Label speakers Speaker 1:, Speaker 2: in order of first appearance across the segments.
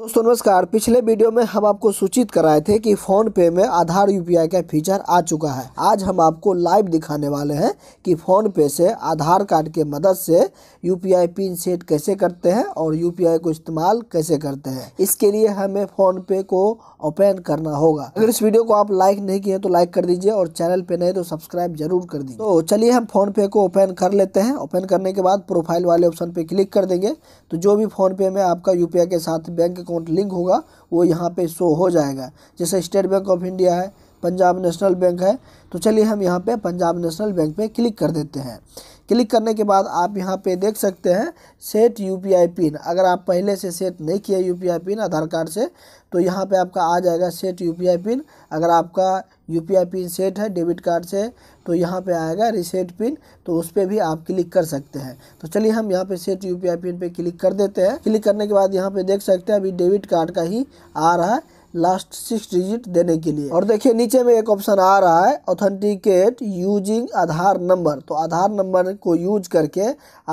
Speaker 1: दोस्तों नमस्कार पिछले वीडियो में हम आपको सूचित कराए थे कि फोन पे में आधार यूपीआई का फीचर आ चुका है आज हम आपको लाइव दिखाने वाले हैं कि फोन पे से आधार कार्ड के मदद से यूपीआई पिन सेट कैसे करते हैं और यूपीआई को इस्तेमाल कैसे करते हैं इसके लिए हमें फोन पे को ओपन करना होगा अगर इस वीडियो को आप लाइक नहीं किए तो लाइक कर दीजिए और चैनल पे नहीं तो सब्सक्राइब जरूर कर दीजिए तो चलिए हम फोन पे को ओपन कर लेते हैं ओपन करने के बाद प्रोफाइल वाले ऑप्शन पे क्लिक कर देंगे तो जो भी फोन पे में आपका यूपीआई के साथ बैंक अकाउंट लिंक होगा वो यहाँ पे शो हो जाएगा जैसे स्टेट बैंक ऑफ इंडिया है पंजाब नेशनल बैंक है तो चलिए हम यहाँ पे पंजाब नेशनल बैंक पे क्लिक कर देते हैं क्लिक करने के बाद आप यहाँ पे देख सकते हैं सेट यूपीआई पिन अगर आप पहले से सेट नहीं किया यूपीआई पिन आधार कार्ड से तो यहाँ पे आपका आ जाएगा सेट यूपीआई पिन अगर आपका यूपीआई पिन सेट है डेबिट कार्ड से तो यहाँ पे आएगा रिसेट पिन तो उस पर भी आप क्लिक कर सकते हैं तो चलिए हम यहाँ पे सेट यू पिन पे क्लिक कर देते हैं क्लिक करने के बाद यहाँ पे देख सकते हैं अभी डेबिट कार्ड का ही आ रहा है लास्ट सिक्स डिजिट देने के लिए और देखिए नीचे में एक ऑप्शन आ रहा है ऑथेंटिकेट यूजिंग आधार नंबर तो आधार नंबर को यूज करके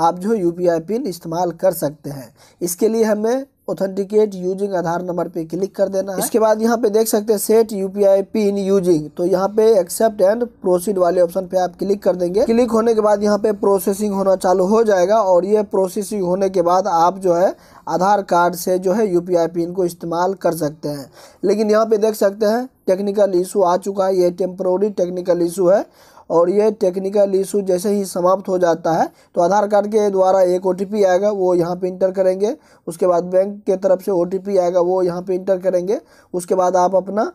Speaker 1: आप जो यूपीआई पिन इस्तेमाल कर सकते हैं इसके लिए हमें ऑथेंटिकेट यूजिंग आधार नंबर पे क्लिक कर देना है इसके बाद यहाँ पे देख सकते हैं सेट यूपीआई पिन यूजिंग तो यहाँ पे एक्सेप्ट एंड प्रोसीड वाले ऑप्शन पे आप क्लिक कर देंगे क्लिक होने के बाद यहाँ पे प्रोसेसिंग होना चालू हो जाएगा और ये प्रोसेसिंग होने के बाद आप जो है आधार कार्ड से जो है यू पिन को इस्तेमाल कर सकते हैं लेकिन यहाँ पे देख सकते हैं टेक्निकल इशू आ चुका है ये टेम्प्रोरी टेक्निकल इशू है और ये टेक्निकल इशू जैसे ही समाप्त हो जाता है तो आधार कार्ड के द्वारा एक ओ आएगा वो यहाँ पर इंटर करेंगे उसके बाद बैंक के तरफ से ओ आएगा वो यहाँ पर इंटर करेंगे उसके बाद आप अपना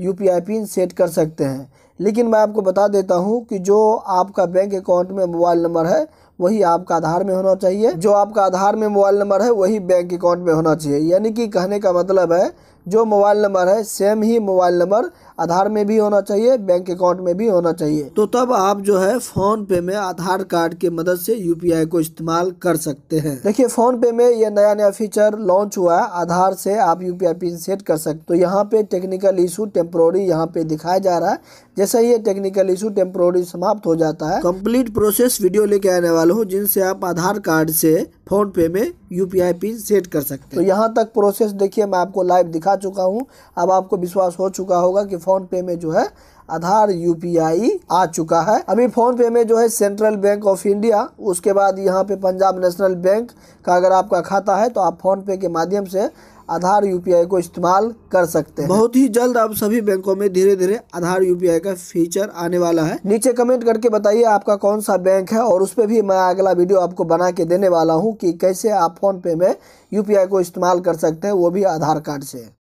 Speaker 1: यू पिन सेट कर सकते हैं लेकिन मैं आपको बता देता हूँ कि जो आपका बैंक अकाउंट में मोबाइल नंबर है वही आपका आधार में होना चाहिए जो आपका आधार में मोबाइल नंबर है वही बैंक अकाउंट में होना चाहिए यानी कि कहने का मतलब है जो मोबाइल नंबर है सेम ही मोबाइल नंबर आधार में भी होना चाहिए बैंक अकाउंट में भी होना चाहिए तो तब आप जो है फोन पे में आधार कार्ड की मदद से यूपीआई को इस्तेमाल कर सकते हैं देखिए फोन पे में ये नया नया फीचर लॉन्च हुआ है आधार से आप यूपीआई पिन सेट कर सकते तो यहाँ पे टेक्निकल इशू टेम्प्रोरी यहाँ पे दिखाया जा रहा है जैसा ये टेक्निकल इशू टेम्प्रोरी समाप्त हो जाता है कंप्लीट प्रोसेस वीडियो लेके आने वाला हूँ जिनसे आप आधार कार्ड से फोन पे में यूपीआई पिन सेट कर सकते हैं तो यहाँ तक प्रोसेस देखिए मैं आपको लाइव दिखा चुका हूँ अब आपको विश्वास हो चुका होगा कि फोन पे में जो है आधार यूपीआई आ चुका है अभी फोन पे में जो है सेंट्रल बैंक ऑफ इंडिया उसके बाद यहाँ पे पंजाब नेशनल बैंक का अगर आपका खाता है तो आप फोन पे के माध्यम से आधार यू को इस्तेमाल कर सकते हैं बहुत ही जल्द अब सभी बैंकों में धीरे धीरे आधार यू का फीचर आने वाला है नीचे कमेंट करके बताइए आपका कौन सा बैंक है और उस पर भी मैं अगला वीडियो आपको बना के देने वाला हूँ कि कैसे आप फोन पे में यू को इस्तेमाल कर सकते हैं वो भी आधार कार्ड से